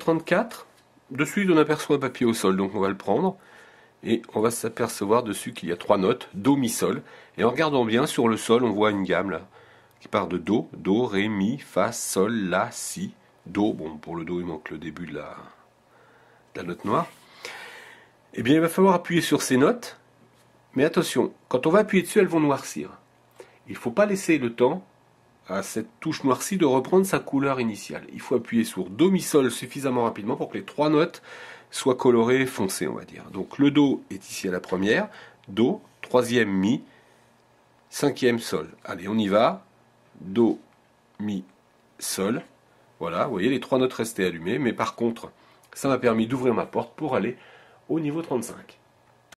34, de suite on aperçoit un papier au sol, donc on va le prendre et on va s'apercevoir dessus qu'il y a trois notes, Do, Mi, Sol. Et en regardant bien sur le sol, on voit une gamme là, qui part de Do, Do, Ré, Mi, Fa, Sol, La, Si, Do. Bon, pour le Do, il manque le début de la, note noire. Eh bien, il va falloir appuyer sur ces notes, mais attention, quand on va appuyer dessus, elles vont noircir. Il ne faut pas laisser le temps à cette touche noircie de reprendre sa couleur initiale. Il faut appuyer sur Do, Mi, Sol suffisamment rapidement pour que les trois notes soient colorées et foncées, on va dire. Donc le Do est ici à la première, Do, troisième Mi, cinquième Sol. Allez, on y va. Do, Mi, Sol. Voilà, vous voyez, les trois notes restées allumées, mais par contre, ça m'a permis d'ouvrir ma porte pour aller au niveau 35.